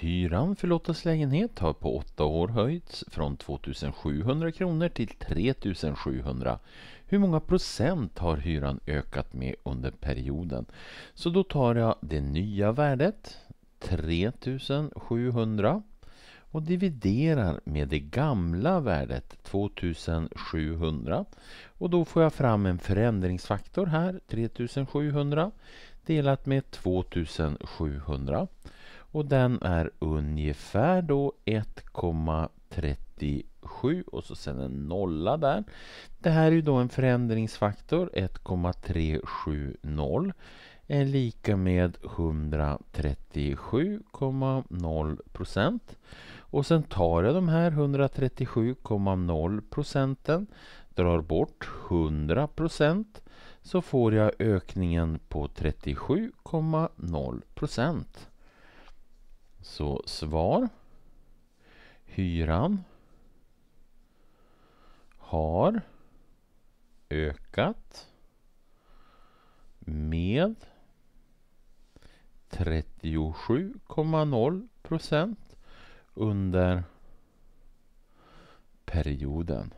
Hyran för Lottas lägenhet har på åtta år höjts från 2700 kronor till 3700. Hur många procent har hyran ökat med under perioden? Så då tar jag det nya värdet, 3700 och dividerar med det gamla värdet 2700 och då får jag fram en förändringsfaktor här 3700 delat med 2700 och den är ungefär då 1,37 och så sen en nolla där. Det här är ju då en förändringsfaktor 1,370 är lika med 137,0 procent. Och sen tar jag de här 137,0 procenten, drar bort 100 procent, så får jag ökningen på 37,0 procent. Så svar. Hyran har ökat med 37,0 procent under perioden.